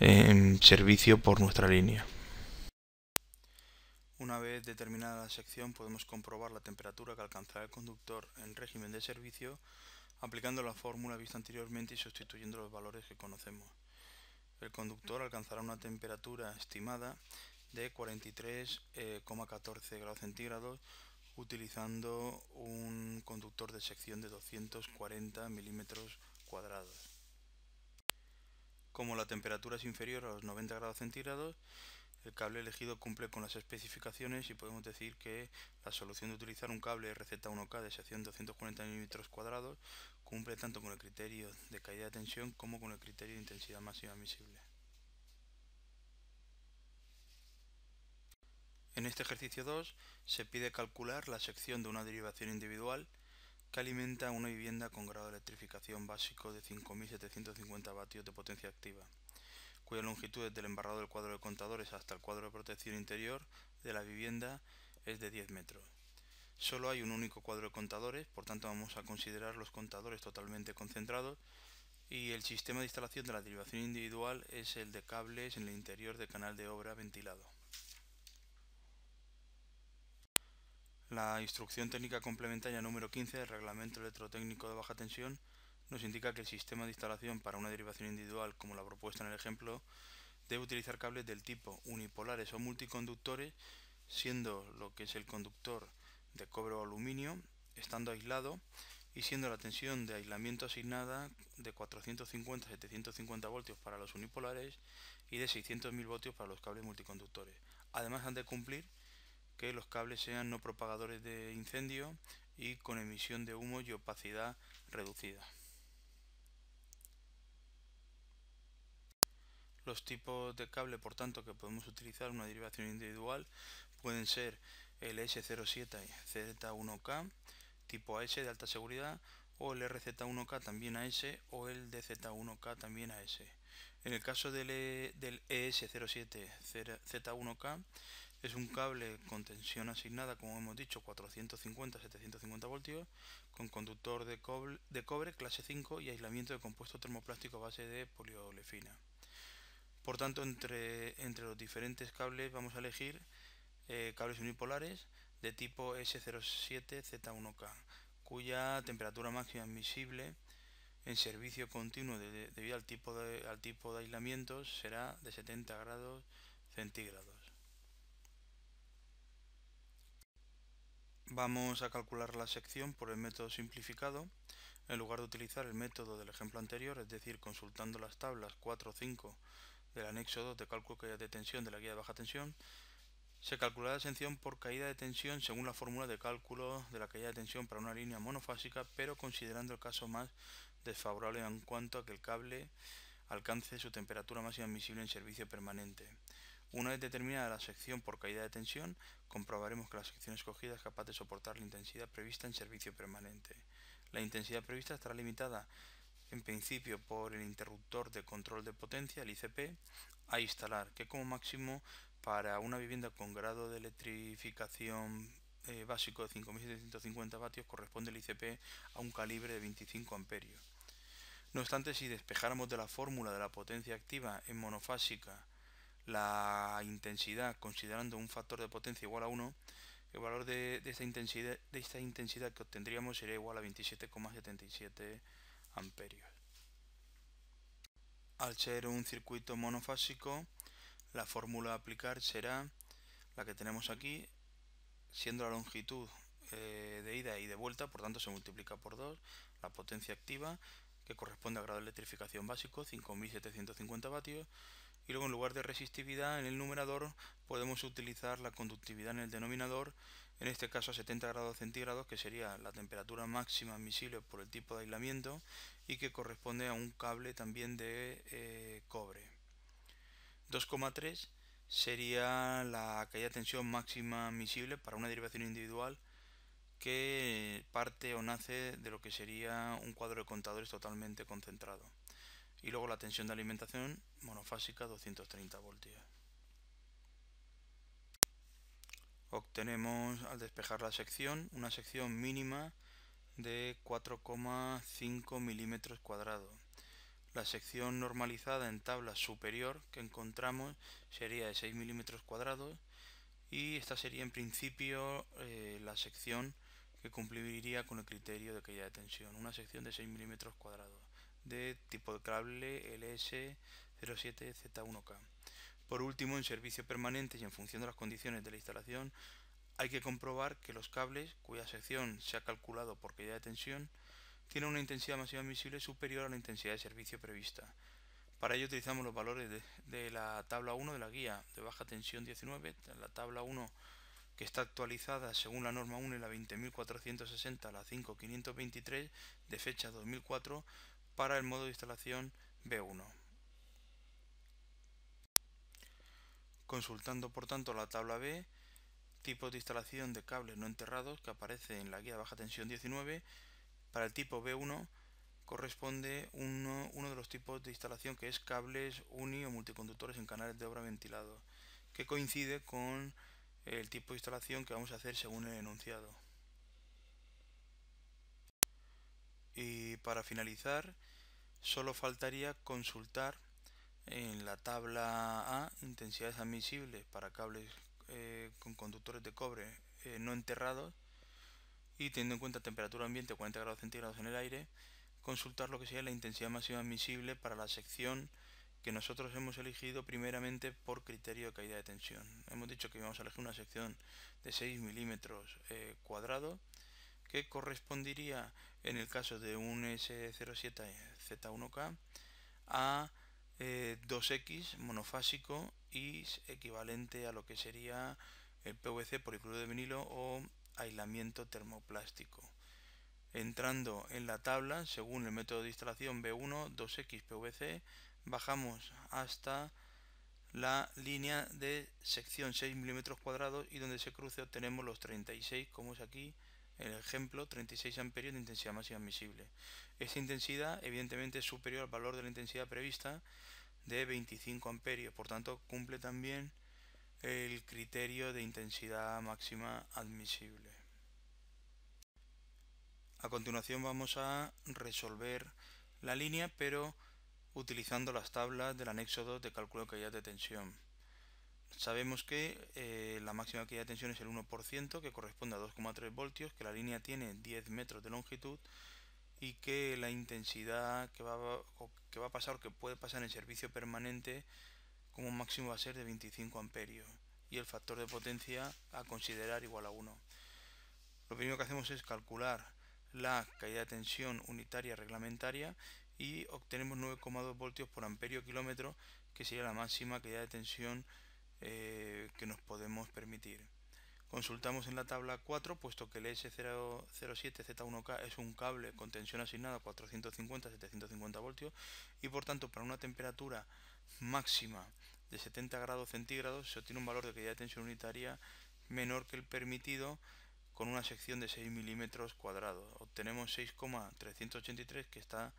en servicio por nuestra línea. Una vez determinada la sección podemos comprobar la temperatura que alcanzará el conductor en régimen de servicio aplicando la fórmula vista anteriormente y sustituyendo los valores que conocemos. El conductor alcanzará una temperatura estimada de 43,14 eh, grados centígrados utilizando un conductor de sección de 240 milímetros cuadrados. Como la temperatura es inferior a los 90 grados centígrados, el cable elegido cumple con las especificaciones y podemos decir que la solución de utilizar un cable RZ1K de sección 240 mm cuadrados cumple tanto con el criterio de caída de tensión como con el criterio de intensidad máxima admisible. En este ejercicio 2 se pide calcular la sección de una derivación individual que alimenta una vivienda con grado de electrificación básico de 5.750 vatios de potencia activa cuya longitud desde el embarrado del cuadro de contadores hasta el cuadro de protección interior de la vivienda es de 10 metros. Solo hay un único cuadro de contadores, por tanto vamos a considerar los contadores totalmente concentrados y el sistema de instalación de la derivación individual es el de cables en el interior del canal de obra ventilado. La instrucción técnica complementaria número 15 del reglamento electrotécnico de baja tensión nos indica que el sistema de instalación para una derivación individual, como la propuesta en el ejemplo, debe utilizar cables del tipo unipolares o multiconductores, siendo lo que es el conductor de cobre o aluminio, estando aislado y siendo la tensión de aislamiento asignada de 450-750 voltios para los unipolares y de 600.000 voltios para los cables multiconductores. Además han de cumplir que los cables sean no propagadores de incendio y con emisión de humo y opacidad reducida. Los tipos de cable, por tanto, que podemos utilizar una derivación individual pueden ser el S07 Z1K tipo AS de alta seguridad o el RZ1K también AS o el DZ1K también AS. En el caso del, ES07 e Z1K es un cable con tensión asignada, como hemos dicho, 450-750 voltios, con conductor de cobre, de cobre clase 5 y aislamiento de compuesto termoplástico a base de poliolefina. Por tanto, entre, entre los diferentes cables vamos a elegir eh, cables unipolares de tipo S07Z1K, cuya temperatura máxima admisible en servicio continuo debido al tipo de, al tipo de aislamientos será de 70 grados centígrados. Vamos a calcular la sección por el método simplificado. En lugar de utilizar el método del ejemplo anterior, es decir, consultando las tablas 4, 5 del anexo 2 de cálculo de tensión de la guía de baja tensión, se calculará la tensión por caída de tensión según la fórmula de cálculo de la caída de tensión para una línea monofásica, pero considerando el caso más desfavorable en cuanto a que el cable alcance su temperatura máxima admisible en servicio permanente. Una vez determinada la sección por caída de tensión, comprobaremos que la sección escogida es capaz de soportar la intensidad prevista en servicio permanente. La intensidad prevista estará limitada en principio por el interruptor de control de potencia, el ICP, a instalar, que como máximo para una vivienda con grado de electrificación eh, básico de 5.750 vatios corresponde el ICP a un calibre de 25 amperios. No obstante, si despejáramos de la fórmula de la potencia activa en monofásica la intensidad considerando un factor de potencia igual a 1, el valor de, esta intensidad, de esta intensidad que obtendríamos sería igual a 27,77 al ser un circuito monofásico, la fórmula a aplicar será la que tenemos aquí, siendo la longitud eh, de ida y de vuelta, por tanto se multiplica por 2, la potencia activa, que corresponde al grado de electrificación básico, 5750 vatios, y luego en lugar de resistividad en el numerador podemos utilizar la conductividad en el denominador en este caso a 70 grados centígrados, que sería la temperatura máxima admisible por el tipo de aislamiento y que corresponde a un cable también de eh, cobre. 2,3 sería la caída de tensión máxima admisible para una derivación individual que parte o nace de lo que sería un cuadro de contadores totalmente concentrado. Y luego la tensión de alimentación monofásica 230 voltios. obtenemos al despejar la sección una sección mínima de 4,5 milímetros cuadrados. La sección normalizada en tabla superior que encontramos sería de 6 milímetros cuadrados y esta sería en principio eh, la sección que cumpliría con el criterio de caída de tensión, una sección de 6 milímetros cuadrados de tipo de cable LS07Z1K. Por último, en servicio permanente y en función de las condiciones de la instalación, hay que comprobar que los cables, cuya sección se ha calculado por ya de tensión, tienen una intensidad máxima admisible superior a la intensidad de servicio prevista. Para ello utilizamos los valores de, de la tabla 1 de la guía de baja tensión 19, la tabla 1 que está actualizada según la norma 1 y la 20.460 a la 5.523 de fecha 2004 para el modo de instalación B1. consultando por tanto la tabla B, tipos de instalación de cables no enterrados que aparece en la guía baja tensión 19, para el tipo B1 corresponde uno, de los tipos de instalación que es cables uni o multiconductores en canales de obra ventilado, que coincide con el tipo de instalación que vamos a hacer según el enunciado. Y para finalizar, solo faltaría consultar en la tabla A, intensidades admisibles para cables eh, con conductores de cobre eh, no enterrados y teniendo en cuenta temperatura ambiente 40 grados centígrados en el aire, consultar lo que sea la intensidad máxima admisible para la sección que nosotros hemos elegido primeramente por criterio de caída de tensión. Hemos dicho que íbamos a elegir una sección de 6 milímetros eh, cuadrado que correspondería en el caso de un S07Z1K a 2X eh, monofásico y equivalente a lo que sería el PVC por crudo de vinilo o aislamiento termoplástico. Entrando en la tabla, según el método de instalación B1 2X PVC, bajamos hasta la línea de sección 6 milímetros cuadrados y donde se cruce obtenemos los 36, como es aquí el ejemplo, 36 amperios de intensidad máxima admisible. Esta intensidad evidentemente es superior al valor de la intensidad prevista de 25 amperios, por tanto cumple también el criterio de intensidad máxima admisible. A continuación vamos a resolver la línea, pero utilizando las tablas del anexo 2 de cálculo de caída de tensión. Sabemos que eh, la máxima caída de tensión es el 1%, que corresponde a 2,3 voltios, que la línea tiene 10 metros de longitud y que la intensidad que va, que va a pasar o que puede pasar en servicio permanente como máximo va a ser de 25 amperios y el factor de potencia a considerar igual a 1. Lo primero que hacemos es calcular la caída de tensión unitaria reglamentaria y obtenemos 9,2 voltios por amperio kilómetro que sería la máxima caída de tensión eh, que nos podemos permitir. Consultamos en la tabla 4, puesto que el S007Z1K es un cable con tensión asignada a 450-750 voltios y por tanto para una temperatura máxima de 70 grados centígrados se obtiene un valor de calidad de tensión unitaria menor que el permitido con una sección de 6 milímetros cuadrados. Obtenemos 6,383 que está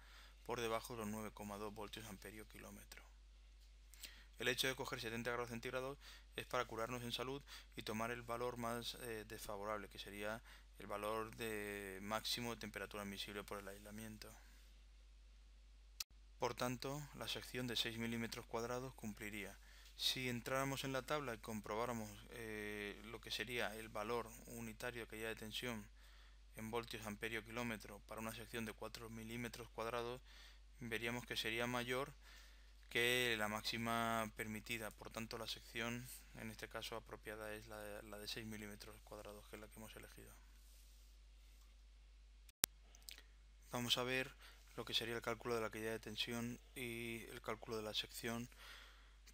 por debajo de los 9,2 voltios amperio kilómetro. El hecho de coger 70 grados centígrados es para curarnos en salud y tomar el valor más eh, desfavorable, que sería el valor de máximo de temperatura admisible por el aislamiento. Por tanto, la sección de 6 milímetros cuadrados cumpliría. Si entráramos en la tabla y comprobáramos eh, lo que sería el valor unitario que hay de tensión en voltios amperio kilómetro para una sección de 4 milímetros cuadrados, veríamos que sería mayor que la máxima permitida, por tanto la sección en este caso apropiada es la de, 6 milímetros cuadrados que es la que hemos elegido. Vamos a ver lo que sería el cálculo de la caída de tensión y el cálculo de la sección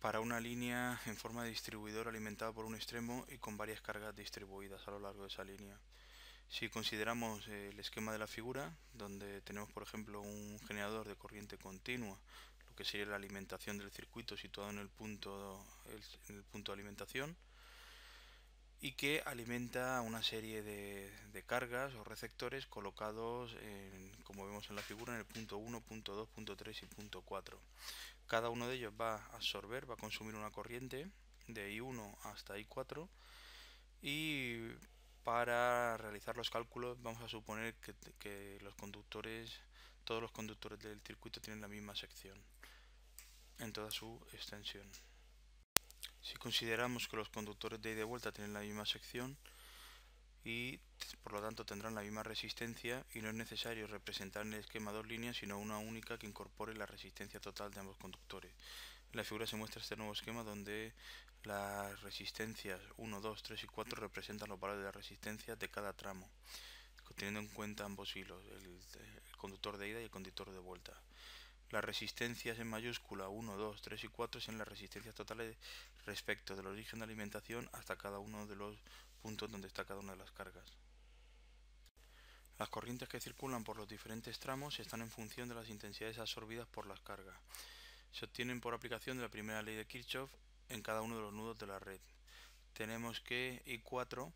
para una línea en forma de distribuidor alimentada por un extremo y con varias cargas distribuidas a lo largo de esa línea. Si consideramos el esquema de la figura, donde tenemos por ejemplo un generador de corriente continua que sería la alimentación del circuito situado en el punto, el punto de alimentación y que alimenta una serie de, cargas o receptores colocados, como vemos en la figura, en el punto 1, punto 2, punto 3 y punto 4. Cada uno de ellos va a absorber, va a consumir una corriente de I1 hasta I4 y para realizar los cálculos vamos a suponer que, que los conductores, todos los conductores del circuito tienen la misma sección en toda su extensión. Si consideramos que los conductores de ida y vuelta tienen la misma sección y por lo tanto tendrán la misma resistencia y no es necesario representar en el esquema dos líneas sino una única que incorpore la resistencia total de ambos conductores. En la figura se muestra este nuevo esquema donde las resistencias 1, 2, 3 y 4 representan los valores de resistencia de cada tramo, teniendo en cuenta ambos hilos, el conductor de ida y el conductor de vuelta. Las resistencias en mayúscula 1, 2, 3 y 4 son las resistencias totales respecto del origen de alimentación hasta cada uno de los puntos donde está cada una de las cargas. Las corrientes que circulan por los diferentes tramos están en función de las intensidades absorbidas por las cargas. Se obtienen por aplicación de la primera ley de Kirchhoff en cada uno de los nudos de la red. Tenemos que I4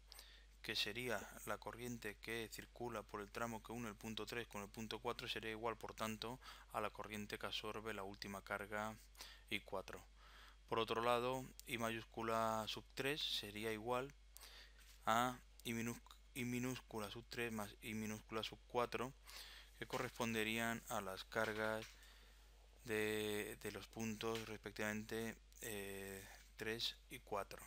que sería la corriente que circula por el tramo que une el punto 3 con el punto 4 sería igual por tanto a la corriente que absorbe la última carga I4 por otro lado I mayúscula sub 3 sería igual a I, minúscula sub 3 más I minúscula sub 4 que corresponderían a las cargas de, de los puntos respectivamente 3 eh, y 4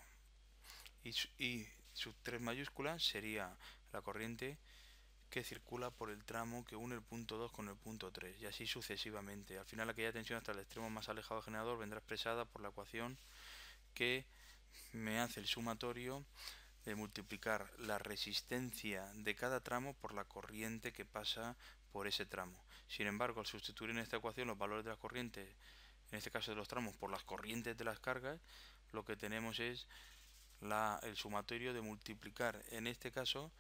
y, y sub 3 mayúscula sería la corriente que circula por el tramo que une el punto 2 con el punto 3 y así sucesivamente. Al final aquella tensión hasta el extremo más alejado del generador vendrá expresada por la ecuación que me hace el sumatorio de multiplicar la resistencia de cada tramo por la corriente que pasa por ese tramo. Sin embargo, al sustituir en esta ecuación los valores de las corrientes, en este caso de los tramos, por las corrientes de las cargas, lo que tenemos es el sumatorio de multiplicar, en este caso,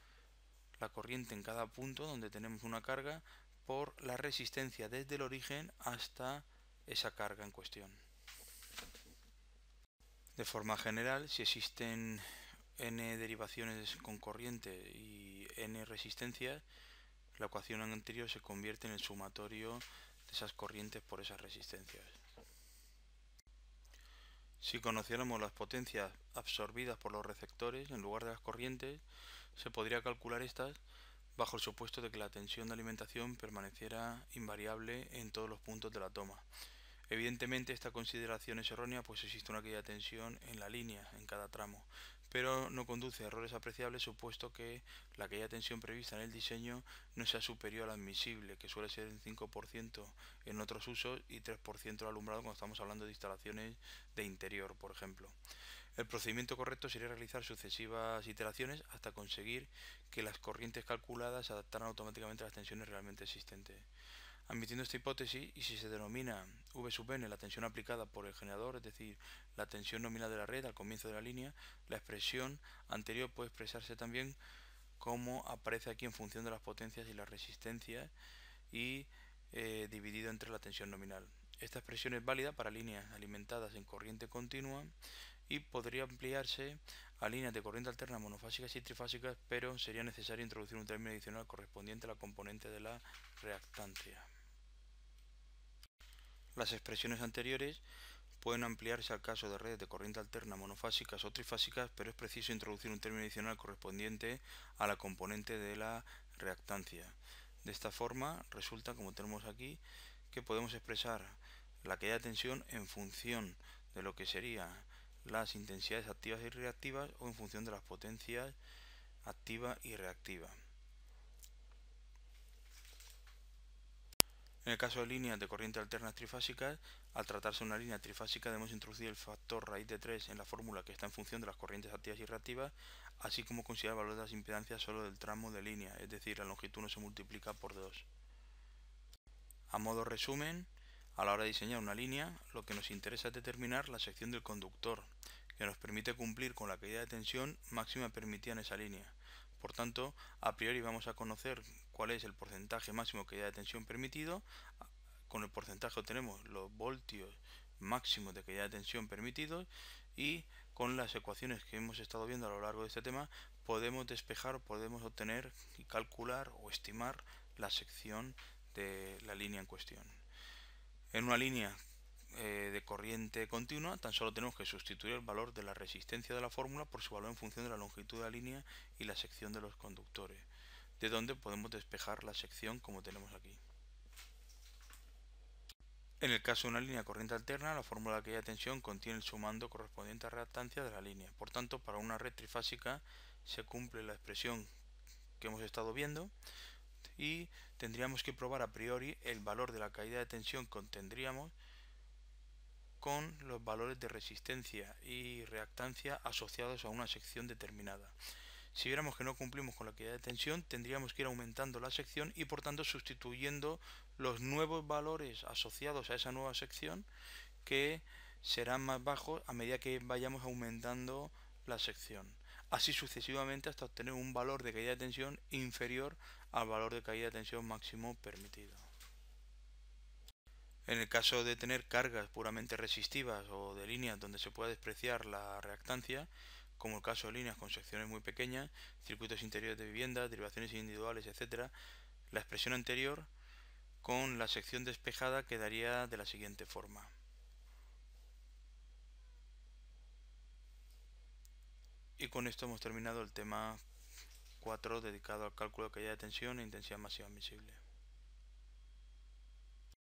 la corriente en cada punto donde tenemos una carga por la resistencia desde el origen hasta esa carga en cuestión. De forma general, si existen n derivaciones con corriente y n resistencias, la ecuación anterior se convierte en el sumatorio de esas corrientes por esas resistencias. Si conociéramos las potencias absorbidas por los receptores en lugar de las corrientes, se podría calcular estas bajo el supuesto de que la tensión de alimentación permaneciera invariable en todos los puntos de la toma. Evidentemente esta consideración es errónea pues existe una aquella tensión en la línea, en cada tramo, pero no conduce a errores apreciables supuesto que la aquella tensión prevista en el diseño no sea superior a la admisible, que suele ser un 5% en otros usos y 3% alumbrado cuando estamos hablando de instalaciones de interior, por ejemplo. El procedimiento correcto sería realizar sucesivas iteraciones hasta conseguir que las corrientes calculadas se adaptaran automáticamente a las tensiones realmente existentes. Admitiendo esta hipótesis, y si se denomina V sub n la tensión aplicada por el generador, es decir, la tensión nominal de la red al comienzo de la línea, la expresión anterior puede expresarse también como aparece aquí en función de las potencias y las resistencias y eh, dividido entre la tensión nominal. Esta expresión es válida para líneas alimentadas en corriente continua y podría ampliarse a líneas de corriente alterna monofásicas y trifásicas, pero sería necesario introducir un término adicional correspondiente a la componente de la reactancia. Las expresiones anteriores pueden ampliarse al caso de redes de corriente alterna monofásicas o trifásicas, pero es preciso introducir un término adicional correspondiente a la componente de la reactancia. De esta forma resulta, como tenemos aquí, que podemos expresar la caída de tensión en función de lo que serían las intensidades activas y reactivas o en función de las potencias activa y reactiva. En el caso de líneas de corriente alternas trifásicas, al tratarse de una línea trifásica debemos introducir el factor raíz de 3 en la fórmula que está en función de las corrientes activas y reactivas, así como considerar el valor de las impedancias solo del tramo de línea, es decir, la longitud no se multiplica por 2. A modo resumen, a la hora de diseñar una línea, lo que nos interesa es determinar la sección del conductor, que nos permite cumplir con la caída de tensión máxima permitida en esa línea. Por tanto, a priori vamos a conocer cuál es el porcentaje máximo que caída de tensión permitido. Ah, con el porcentaje obtenemos los voltios máximos de que de tensión permitidos y con las ecuaciones que hemos estado viendo a lo largo de este tema podemos despejar, podemos obtener y calcular o estimar la sección de la línea en cuestión. En una línea eh, de corriente continua tan solo tenemos que sustituir el valor de la resistencia de la fórmula por su valor en función de la longitud de la línea y la sección de los conductores de donde podemos despejar la sección como tenemos aquí. En el caso de una línea corriente alterna, la fórmula de caída de tensión contiene el sumando correspondiente a reactancia de la línea. Por tanto, para una red trifásica se cumple la expresión que hemos estado viendo y tendríamos que probar a priori el valor de la caída de tensión que obtendríamos con los valores de resistencia y reactancia asociados a una sección determinada. Si viéramos que no cumplimos con la caída de tensión, tendríamos que ir aumentando la sección y por tanto sustituyendo los nuevos valores asociados a esa nueva sección que serán más bajos a medida que vayamos aumentando la sección. Así sucesivamente hasta obtener un valor de caída de tensión inferior al valor de caída de tensión máximo permitido. En el caso de tener cargas puramente resistivas o de líneas donde se pueda despreciar la reactancia, como el caso de líneas con secciones muy pequeñas, circuitos interiores de viviendas, derivaciones individuales, etc., la expresión anterior con la sección despejada quedaría de la siguiente forma. Y con esto hemos terminado el tema 4 dedicado al cálculo de caída de tensión e intensidad máxima admisible.